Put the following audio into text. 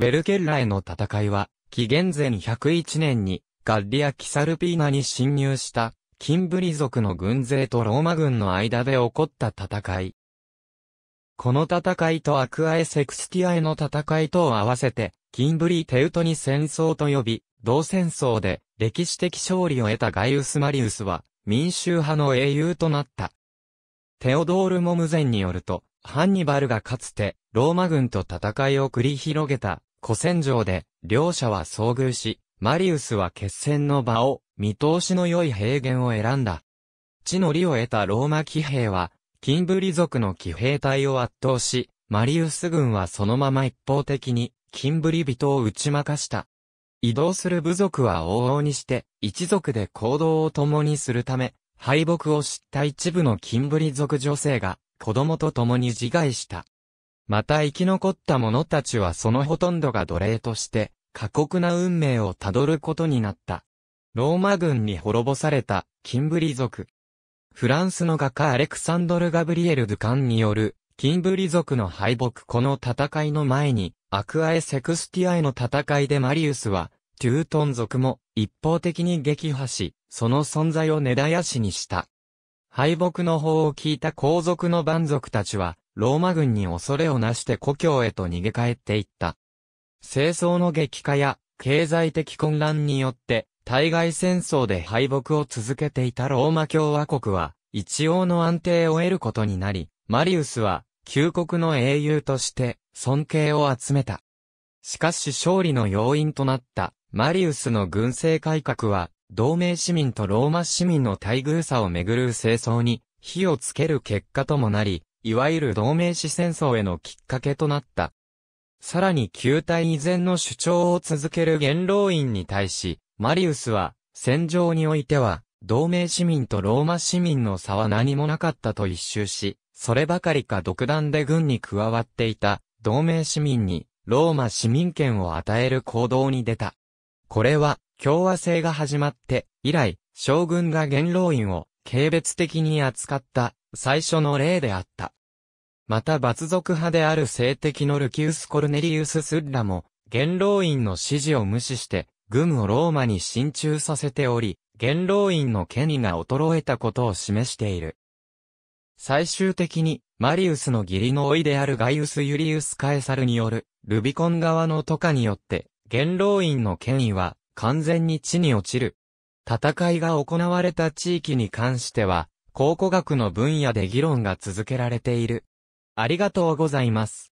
ベルケッラへの戦いは、紀元前101年に、ガッリア・キサルピーナに侵入した、キンブリ族の軍勢とローマ軍の間で起こった戦い。この戦いとアクアエ・セクスティアへの戦いとを合わせて、キンブリ・テウトニ戦争と呼び、同戦争で歴史的勝利を得たガイウス・マリウスは、民衆派の英雄となった。テオドール・モムゼンによると、ハンニバルがかつて、ローマ軍と戦いを繰り広げた、古戦場で、両者は遭遇し、マリウスは決戦の場を、見通しの良い平原を選んだ。地の利を得たローマ騎兵は、キンブリ族の騎兵隊を圧倒し、マリウス軍はそのまま一方的に、キンブリ人を打ち負かした。移動する部族は往々にして、一族で行動を共にするため、敗北を知った一部のキンブリ族女性が、子供と共に自害した。また生き残った者たちはそのほとんどが奴隷として、過酷な運命をたどることになった。ローマ軍に滅ぼされた、キンブリ族。フランスの画家アレクサンドル・ガブリエル・ドゥカンによる、キンブリ族の敗北この戦いの前に、アクアエ・セクスティアへの戦いでマリウスは、トゥートン族も一方的に撃破し、その存在を根絶やしにした。敗北の法を聞いた皇族の蛮族たちは、ローマ軍に恐れをなして故郷へと逃げ帰っていった。戦争の激化や経済的混乱によって、対外戦争で敗北を続けていたローマ共和国は、一応の安定を得ることになり、マリウスは、旧国の英雄として、尊敬を集めた。しかし勝利の要因となった、マリウスの軍政改革は、同盟市民とローマ市民の待遇差をめぐる戦争に、火をつける結果ともなり、いわゆる同盟史戦争へのきっかけとなった。さらに旧体以前の主張を続ける元老院に対し、マリウスは、戦場においては、同盟市民とローマ市民の差は何もなかったと一周し、そればかりか独断で軍に加わっていた、同盟市民に、ローマ市民権を与える行動に出た。これは、共和制が始まって、以来、将軍が元老院を、軽蔑的に扱った、最初の例であった。また抜族派である性的のルキウス・コルネリウス・スッラも、元老院の指示を無視して、軍をローマに進駐させており、元老院の権威が衰えたことを示している。最終的に、マリウスの義理の老いであるガイウス・ユリウス・カエサルによる、ルビコン側のと下によって、元老院の権威は、完全に地に落ちる。戦いが行われた地域に関しては、考古学の分野で議論が続けられている。ありがとうございます。